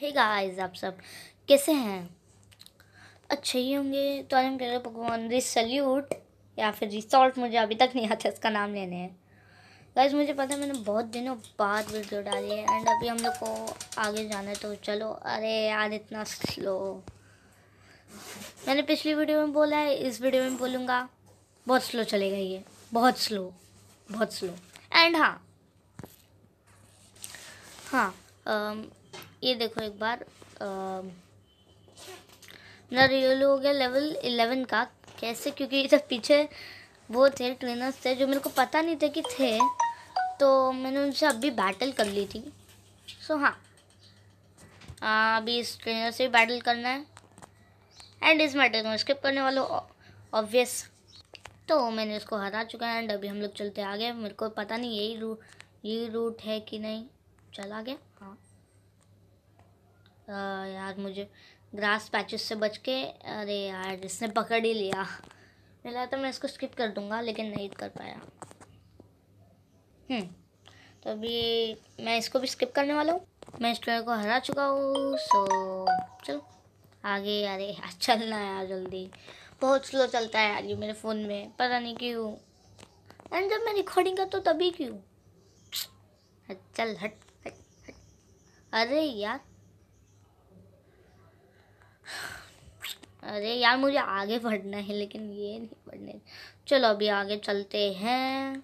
Hey guys आप सब कैसे हैं अच्छे ही होंगे तो आज हम कह रहे पकवान रिसल्यूट या फिर रिसॉल्ट मुझे अभी तक नहीं आता इसका नाम लेने हैं गाइस मुझे पता है मैंने बहुत दिनों बाद वीडियो डाली है एंड अभी हम लोग को आगे जाना है तो चलो अरे यार इतना स्लो मैंने पिछली वीडियो में बोला है इस वीडियो में बोलूँगा बहुत स्लो चलेगा ये बहुत स्लो बहुत स्लो एंड हाँ हाँ um, ये देखो एक बार मेरा रियल हो गया लेवल इलेवन का कैसे क्योंकि इधर पीछे वो थे ट्रेनर्स थे जो मेरे को पता नहीं था कि थे तो मैंने उनसे अभी बैटल कर ली थी सो हाँ।, हाँ अभी इस ट्रेनर से भी बैटल करना है एंड इस मैटर को स्किप करने वालों ऑब्वियस तो मैंने इसको हरा चुका है एंड अभी हम लोग चलते आगे मेरे को पता नहीं यही रू यही रूट है कि नहीं चला गया यार मुझे ग्रास पैचेस से बच के अरे यार इसने पकड़ ही लिया मिला तो मैं इसको स्किप कर दूंगा लेकिन नहीं कर पाया हम्म, तो अभी मैं इसको भी स्किप करने वाला हूँ मैं इस ट्रेलर को हरा चुका हूँ सो चलो आगे अरे यार चलना यार जल्दी बहुत स्लो चलता है यार ये मेरे फ़ोन में पता नहीं क्यों एंड जब मैं रिकॉर्डिंग करता हूँ तभी क्यों चल हट हट हट अरे यार अरे यार मुझे आगे बढ़ना है लेकिन ये नहीं बढ़ने चलो अभी आगे चलते हैं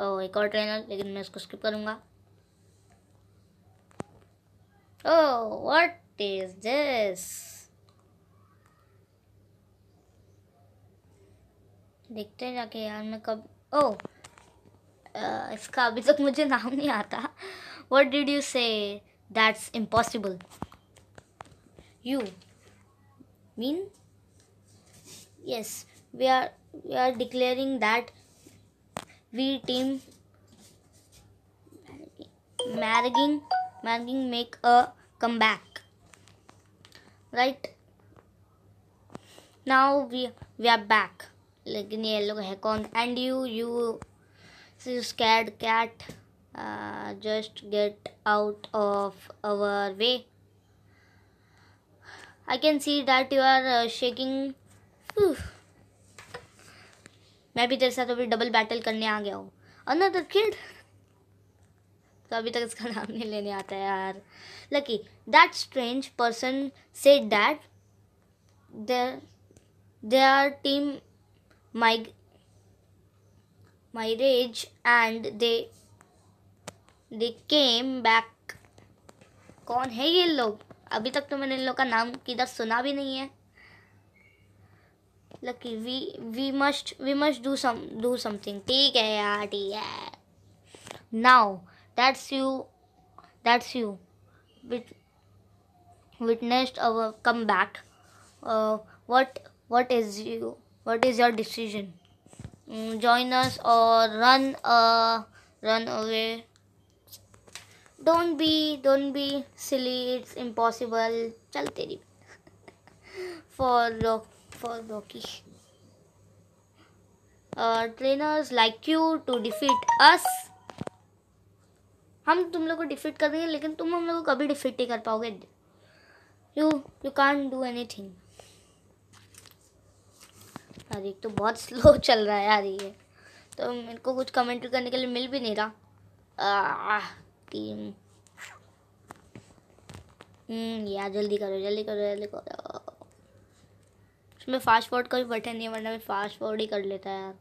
ओ एक और ट्रेन है लेकिन मैं इसको स्किप करूँगा ओ व्हाट इज दिस देखते हैं जाके यार मैं कब ओ आ, इसका अभी तक मुझे नाम नहीं आता वट डिड यू से That's impossible. You mean? Yes, we are we are declaring that we team marrying marrying make a comeback. Right now we we are back. Like yellow hecon and you you, you scared cat. Uh, just get out of our way i can see that you are uh, shaking maybe there's a double battle karne aa gaya another kid तो अभी तक इसका नाम नहीं लेने आता है यार Lucky that strange person said that there they are team my mirage and they they came back कौन है ये लोग अभी तक तो मैंने इन लोग का नाम किधर सुना भी नहीं है Lucky we we must we must do some do something ठीक है यार ठीक है now that's you that's you wit witnessed our come back what what is you what is your decision join us or run run away don't be don't be silly it's impossible चल तेरी for for Rocky trainers like you to defeat us हम तुम लोग को defeat कर देंगे लेकिन तुम हम लोग को कभी डिफीट नहीं कर पाओगे you you can't do anything अरे तो बहुत स्लो चल रहा है यार ये तो मेरे को कुछ कमेंट्री करने के लिए मिल भी नहीं रहा आ, ah, तीन हम्म, यार जल्दी करो जल्दी करो जल्दी करो मैं फास्ट फूड का भी बटन नहीं है वरना मैं फास्ट फूड ही कर लेता है यार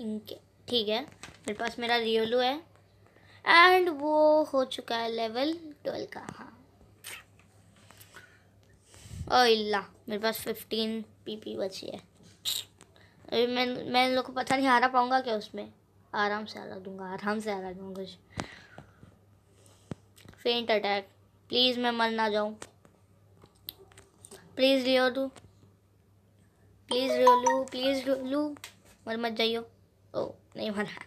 इनके ठीक है मेरे पास मेरा रियोलू है एंड वो हो चुका है लेवल ट्वेल्व का हाँ ओ इल्ला मेरे पास फिफ्टीन पीपी बची है अभी मैं मैं इन लोग को पता नहीं हरा पाऊँगा क्या उसमें आराम से हरा दूँगा आराम से हरा दूँगा फेंट अटैक प्लीज़ मैं मर ना जाऊँ प्लीज़ तू प्लीज़ लू प्लीज़ लू मर मत जाइयो ओ नहीं मरा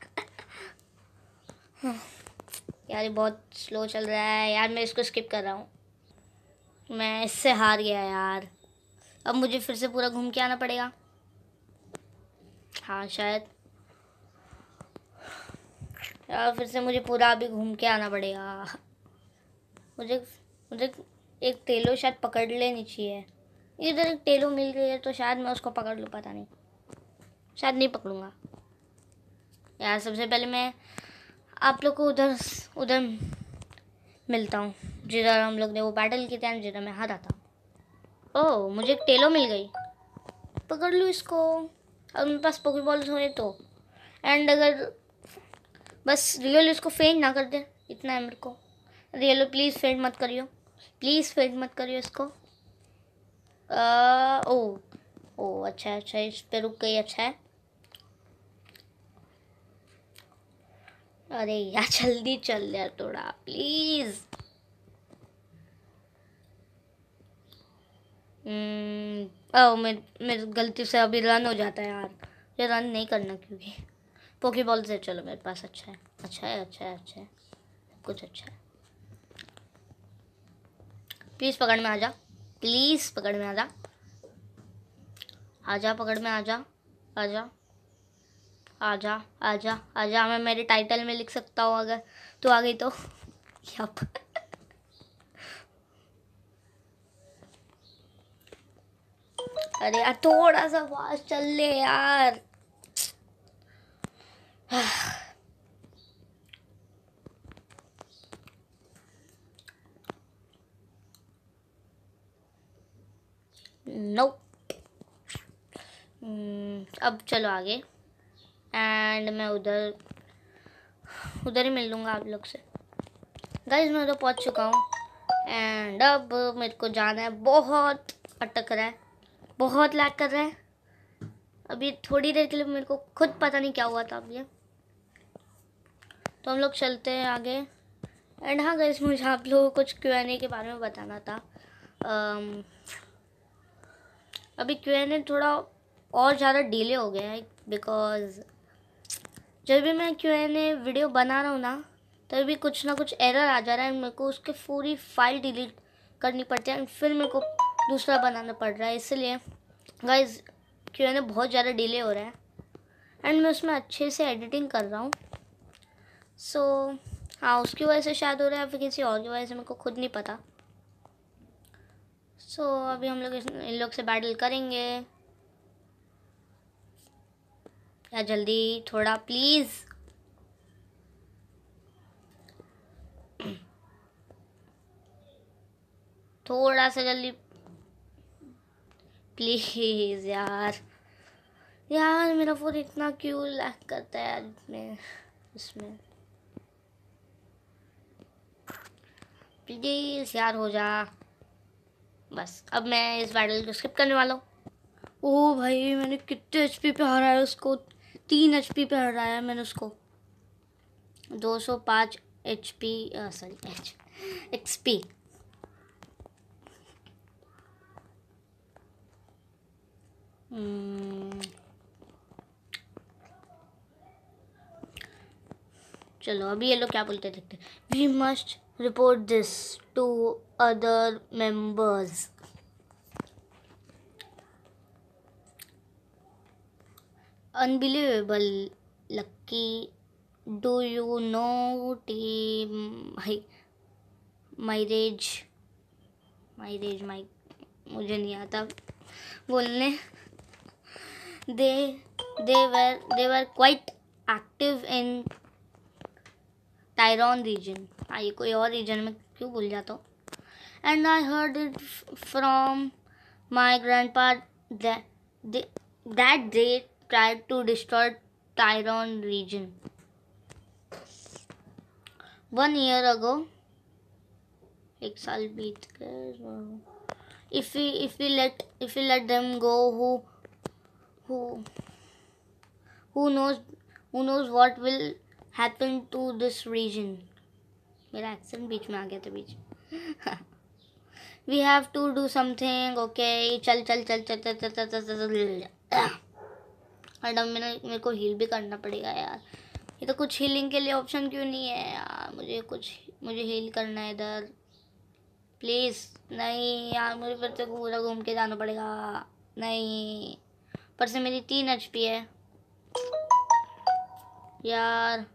यार ये बहुत स्लो चल रहा है यार मैं इसको स्किप कर रहा हूँ मैं इससे हार गया यार अब मुझे फिर से पूरा घूम के आना पड़ेगा हाँ शायद यार फिर से मुझे पूरा अभी घूम के आना पड़ेगा मुझे मुझे एक टेलो शायद पकड़ लेनी चाहिए इधर एक टेलो मिल गई है तो शायद मैं उसको पकड़ लूँ पता नहीं शायद नहीं पकड़ूँगा यार सबसे पहले मैं आप लोग को उधर उधर मिलता हूँ जिधर हम लोग ने वो बैटल की टाइम जिधर मैं हाथ आता हूँ ओह मुझे एक टेलो मिल गई पकड़ लूँ इसको अगर मेरे पास पॉकेबॉल्स हों तो एंड अगर बस रियल इसको फेंट ना कर दे इतना है मेरे को रियल प्लीज़ फेंट मत करियो प्लीज़ फेंट मत करियो इसको आ, ओ ओ अच्छा अच्छा इस पर रुक गई अच्छा है अरे यार जल्दी चल यार थोड़ा प्लीज हम्म ओ मेरे गलती से अभी रन हो जाता है यार ये रन नहीं करना क्योंकि पोकी बॉल से चलो मेरे पास अच्छा है अच्छा है अच्छा है अच्छा है सब कुछ अच्छा है प्लीज़ पकड़ में आ जा प्लीज़ पकड़ में आ जा आ जा पकड़ में आ जा आ जा आ जा आ जा आ जा मैं मेरे टाइटल में लिख सकता हूँ अगर तू तो आ गई तो क्या अरे यार थोड़ा सा फास्ट चल ले यार नो hmm, अब चलो आगे एंड मैं उधर उधर ही मिल लूँगा आप लोग से गाइज मैं तो पहुँच चुका हूँ एंड अब मेरे को जाना है बहुत अटक रहा है बहुत लैग कर रहा है अभी थोड़ी देर के लिए मेरे को खुद पता नहीं क्या हुआ था अभी तो हम लोग चलते हैं आगे एंड हाँ गई मुझे आप लोगों को कुछ क्यू एन ए के बारे में बताना था अभी क्यू एन ए थोड़ा और ज़्यादा डिले हो गया है बिकॉज जब भी मैं क्यू एन ए वीडियो बना रहा हूँ ना तभी भी कुछ ना कुछ एरर आ जा रहा है मेरे को उसके पूरी फाइल डिलीट करनी पड़ती है एंड फिर मेरे को दूसरा बनाना पड़ रहा है इसलिए गाइज क्यों ना बहुत ज़्यादा डिले हो रहा है एंड मैं उसमें अच्छे से एडिटिंग कर रहा हूँ सो so, हाँ उसकी वजह से शायद हो रहा है फिर किसी और की वजह से मेरे को खुद नहीं पता सो so, अभी हम लोग इन लोग से बैटल करेंगे या जल्दी थोड़ा प्लीज़ थोड़ा सा जल्दी प्लीज़ यार यार मेरा फ़ोन इतना क्यों लैक करता है इसमें इसमें प्लीज़ यार हो जा बस अब मैं इस बैटल को स्किप करने वाला हूँ ओह भाई मैंने कितने एच पी पे हराया उसको तीन एच पी पे हराया मैंने उसको दो सौ पाँच H P sorry H X P हम्म। चलो अभी ये लोग क्या बोलते देखते we must report this to other members unbelievable Lucky do you know T mirage mirage Mike मुझे नहीं आता बोलने they they were they were quite active in Tyrone region हाँ ये कोई और रीजन में क्यों भूल जाता हूँ and I heard it from my grandpa that they try to distort Tyrone region one year ago एक साल बीत गए if we if we let if we let them go who who who knows who knows what will happen to this region मेरा accent बीच में आ गया था बीच we have to do something okay चल चल चल चल चल चल चल चल चल मैडम मेरे मेरे को हील भी करना पड़ेगा यार ये तो कुछ हीलिंग के लिए ऑप्शन क्यों नहीं है यार मुझे कुछ मुझे हील करना है इधर प्लीज़ नहीं यार मुझे फिर से पूरा घूम के जाना पड़ेगा नहीं पर से मेरी तीन एच पी है यार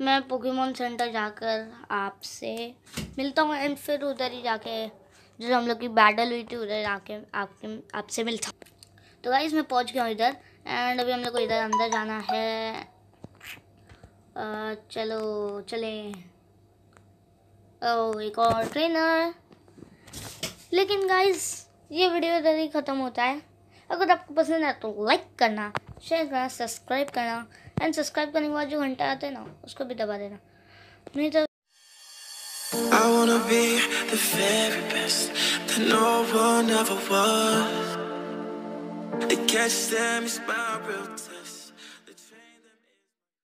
मैं पोकेमोन सेंटर जाकर आपसे मिलता हूँ एंड फिर उधर ही जाके जो हम लोग की बैटल हुई थी उधर जाके आपके आपसे मिलता हूँ तो गाइज़ मैं पहुंच गया हूँ इधर एंड अभी हम लोग को इधर अंदर जाना है आ, चलो चले ओ एक और ट्रेनर लेकिन गाइस ये वीडियो इधर ही ख़त्म होता है अगर आपको पसंद है तो लाइक करना शेयर करना सब्सक्राइब करना एंड सब्सक्राइब करने के बाद जो घंटा आता है ना उसको भी दबा देना नहीं तो I wanna be the very best that no one ever was. The catch them is my real time.